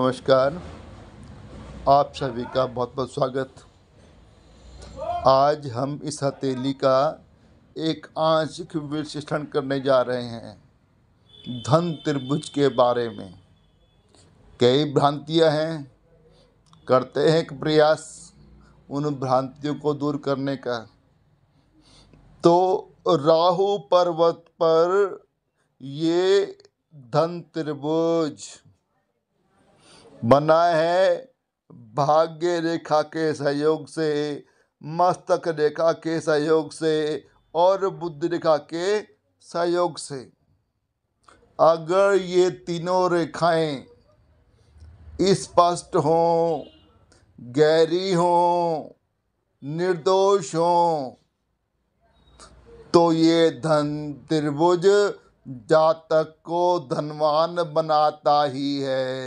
नमस्कार आप सभी का बहुत बहुत स्वागत आज हम इस हथेली का एक आंशिक विश्लेषण करने जा रहे हैं धन त्रिभुज के बारे में कई भ्रांतियां हैं करते हैं एक प्रयास उन भ्रांतियों को दूर करने का तो राहु पर्वत पर ये धन त्रिभुज बना है भाग्य रेखा के सहयोग से मस्तक रेखा के सहयोग से और बुद्धि रेखा के सहयोग से अगर ये तीनों रेखाएं स्पष्ट हों गहरी हों निर्दोष हों तो ये धन त्रिभुज जातक को धनवान बनाता ही है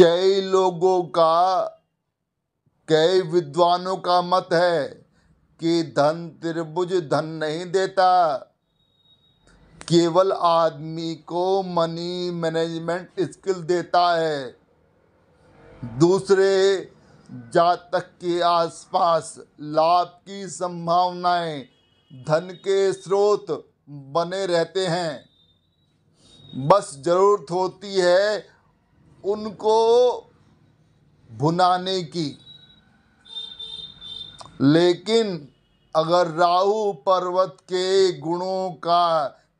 कई लोगों का कई विद्वानों का मत है कि धन त्रिभुज धन नहीं देता केवल आदमी को मनी मैनेजमेंट स्किल देता है दूसरे जातक के आसपास लाभ की संभावनाएं धन के स्रोत बने रहते हैं बस जरूरत होती है उनको भुनाने की लेकिन अगर राहु पर्वत के गुणों का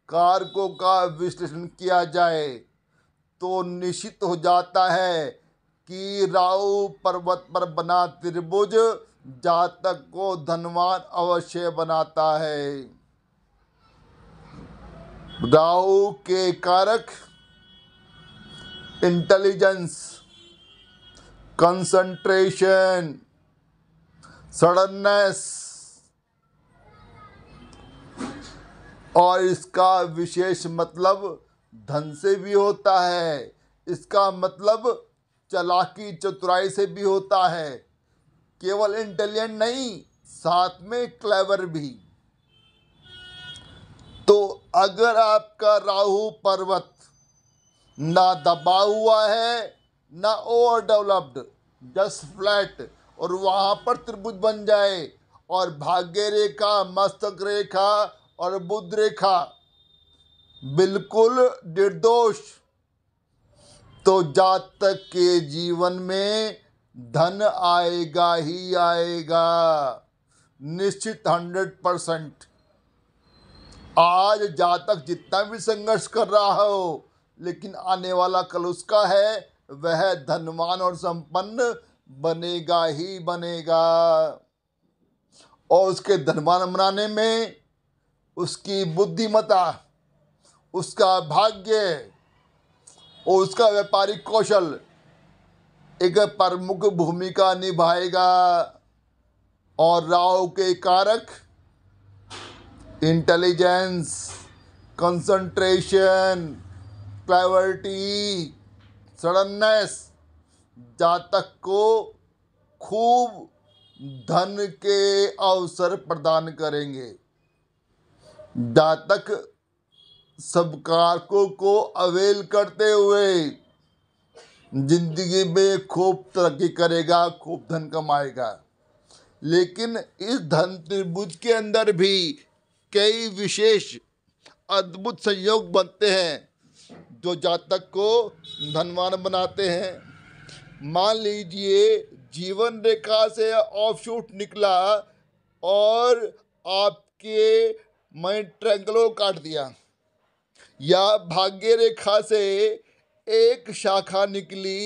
कारकों का विश्लेषण किया जाए तो निश्चित हो जाता है कि राहु पर्वत पर बना त्रिभुज जातक को धनवान अवश्य बनाता है राहु के कारक इंटेलिजेंस कंसंट्रेशन सडननेस और इसका विशेष मतलब धन से भी होता है इसका मतलब चलाकी चतुराई से भी होता है केवल इंटेलिजेंट नहीं साथ में क्लेवर भी तो अगर आपका राहु पर्वत ना दबा हुआ है ना ओवर डेवलप्ड जस्ट फ्लैट और वहां पर त्रिभुज बन जाए और भाग्य रेखा मस्तक रेखा और बुद्ध रेखा बिल्कुल निर्दोष तो जातक के जीवन में धन आएगा ही आएगा निश्चित हंड्रेड परसेंट आज जातक जितना भी संघर्ष कर रहा हो लेकिन आने वाला कल उसका है वह धनवान और संपन्न बनेगा ही बनेगा और उसके धनवान बनाने में उसकी बुद्धिमता उसका भाग्य और उसका व्यापारिक कौशल एक प्रमुख भूमिका निभाएगा और राव के कारक इंटेलिजेंस कंसंट्रेशन क्लेवर्टी सडननेस जातक को खूब धन के अवसर प्रदान करेंगे जातक सब कारकों को अवेल करते हुए जिंदगी में खूब तरक्की करेगा खूब धन कमाएगा लेकिन इस धन त्रिभुज के अंदर भी कई विशेष अद्भुत संयोग बनते हैं जो जातक को धनवान बनाते हैं मान लीजिए जीवन रेखा से ऑफशूट निकला और आपके मैं ट्रैंगलों काट दिया या भाग्य रेखा से एक शाखा निकली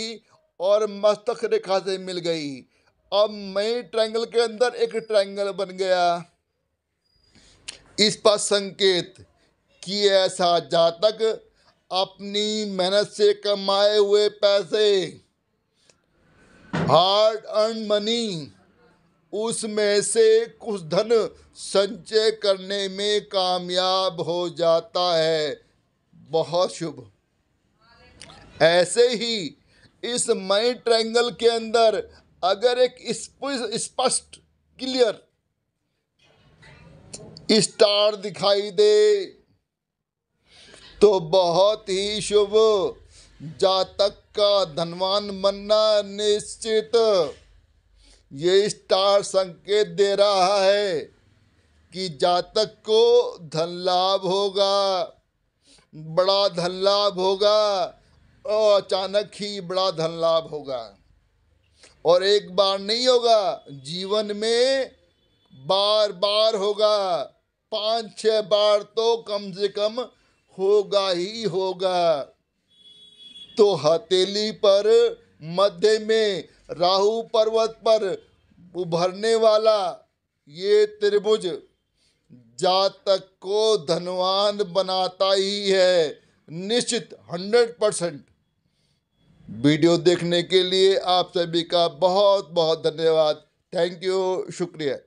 और मस्तक रेखा से मिल गई अब मई ट्रैंगल के अंदर एक ट्रैंगल बन गया इस पर संकेत कि ऐसा जातक अपनी मेहनत से कमाए हुए पैसे हार्ड अर्न मनी उसमें से कुछ धन संचय करने में कामयाब हो जाता है बहुत शुभ ऐसे ही इस मई ट्रैंगल के अंदर अगर एक स्पष्ट क्लियर स्टार दिखाई दे तो बहुत ही शुभ जातक का धनवान बनना निश्चित ये स्टार संकेत दे रहा है कि जातक को धन लाभ होगा बड़ा धन लाभ होगा और अचानक ही बड़ा धन लाभ होगा और एक बार नहीं होगा जीवन में बार बार होगा पाँच छह बार तो कम से कम होगा ही होगा तो हथेली पर मध्य में राहु पर्वत पर उभरने वाला ये त्रिभुज जातक को धनवान बनाता ही है निश्चित हंड्रेड परसेंट वीडियो देखने के लिए आप सभी का बहुत बहुत धन्यवाद थैंक यू शुक्रिया